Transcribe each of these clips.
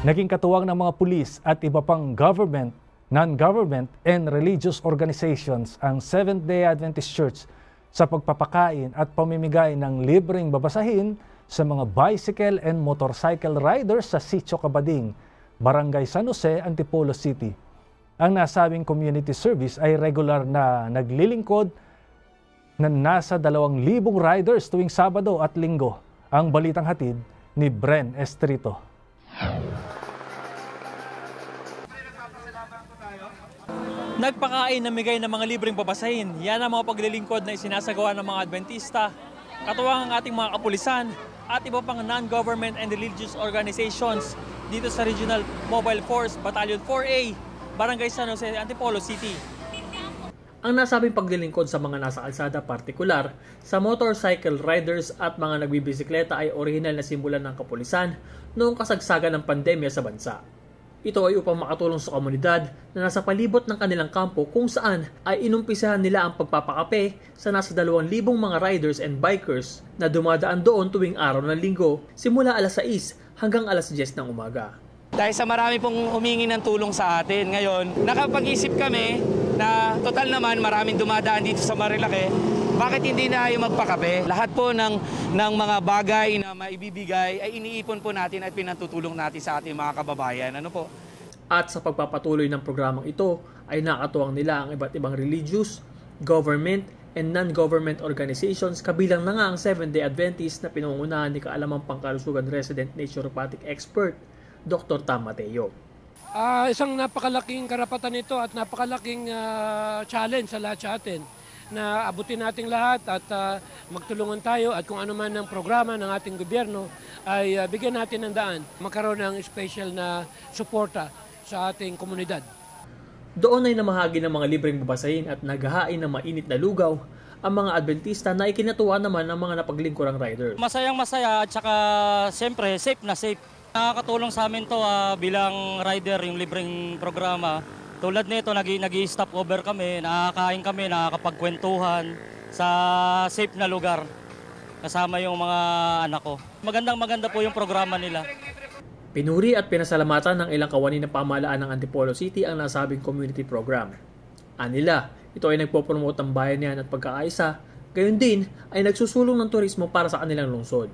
Naging katuwang ng mga pulis at iba pang government, non-government, and religious organizations ang Seventh-day Adventist Church sa pagpapakain at pamimigay ng libreng babasahin sa mga bicycle and motorcycle riders sa Sitio Kabading, Barangay San Jose, Antipolo City. Ang nasabing community service ay regular na naglilingkod na nasa 2,000 riders tuwing Sabado at Linggo. Ang balitang hatid ni Bren Estrito. Nagpakain na migay ng mga libreng babasahin. Yan ang mga paglilingkod na isinasagawa ng mga Adventista. Katuwang ang ating mga kapulisan at iba pang non-government and religious organizations dito sa Regional Mobile Force Battalion 4A, Barangay San Jose, Antipolo City. Ang nasabing paglilingkod sa mga nasa kalsada partikular sa motorcycle riders at mga nagbibisikleta ay orihinal na simulan ng kapulisan noong kasagsagan ng pandemya sa bansa. Ito ay upang makatulong sa komunidad na nasa palibot ng kanilang kampo kung saan ay inumpisahan nila ang pagpapakape sa nasa 2,000 mga riders and bikers na dumadaan doon tuwing araw ng linggo simula alas 6 hanggang alas 10 ng umaga. Dahil sa marami pong humingi ng tulong sa atin ngayon, nakapag-isip kami na total naman maraming dumadaan dito sa Marilake, bakit hindi na yung magpakape? Lahat po ng, ng mga bagay na maibibigay ay iniipon po natin at pinatutulong natin sa ating mga kababayan. Ano po? At sa pagpapatuloy ng programang ito ay nakatuwang nila ang iba't ibang religious, government, and non-government organizations kabilang na nga ang 7-day Adventist na pinungunahan ni kaalamang pangkalusugan resident naturopathic expert, Dr. Tam Mateo uh, isang napakalaking karapatan ito at napakalaking uh, challenge sa lahat sa atin na abutin nating lahat at uh, magtulungan tayo at kung ano man ang programa ng ating gobyerno ay uh, bigyan natin ng daan magkaroon ng special na suporta sa ating komunidad. Doon ay namahagi ng mga libreng babasahin at naghahain ng mainit na lugaw ang mga Adventista na ikinatuwa naman ng mga napaglingkurang riders. Masayang masaya at saka siyempre safe na safe Nakakatulong sa amin to uh, bilang rider yung libreng programa. Tulad nito, nag-i-stop over kami, nakakain kami, nakakapagkwentuhan sa safe na lugar kasama yung mga anak ko. Magandang maganda po yung programa nila. Pinuri at pinasalamatan ng ilang kawani ng pamahalaan ng Antipolo City ang nasabing community program. Anila, ito ay nagpopromote ang bayanihan at pagkakaisa, gayon din ay nagsusulong ng turismo para sa kanilang lungsod.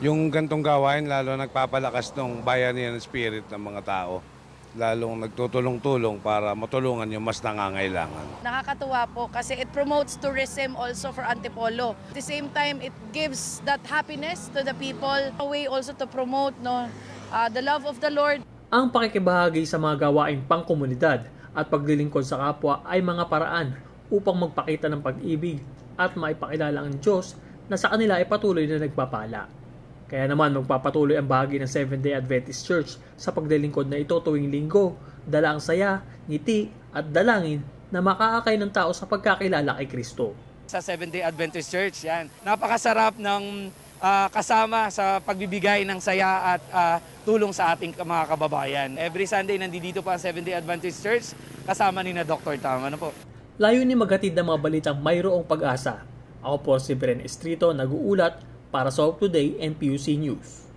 Yung gantong gawain, lalo nagpapalakas ng bayanihan spirit ng mga tao lalong nagtutulong-tulong para matulungan yung mas nangangailangan. Nakakatuwa po kasi it promotes tourism also for Antipolo. At the same time, it gives that happiness to the people, a way also to promote no, uh, the love of the Lord. Ang pakikibahagi sa mga gawain pangkomunidad at paglilingkod sa kapwa ay mga paraan upang magpakita ng pag-ibig at maipakilala ang Diyos na sa kanila ay patuloy na nagpapala. Kaya naman magpapatuloy ang bahagi ng Seventh-day Adventist Church sa pagdelingkod na ito tuwing linggo, dala ang saya, ngiti at dalangin na makaakay ng tao sa pagkakilala kay Kristo. Sa Seventh-day Adventist Church, yan. Napakasarap ng uh, kasama sa pagbibigay ng saya at uh, tulong sa ating mga kababayan. Every Sunday, nandito pa ang Seventh-day Adventist Church kasama ni na Dr. Tam. Ano po? Layo ni maghatid ng mga balitang mayroong pag-asa. Ako po si Bren Estrito, nag-uulat para sa UpToDay and PUC News.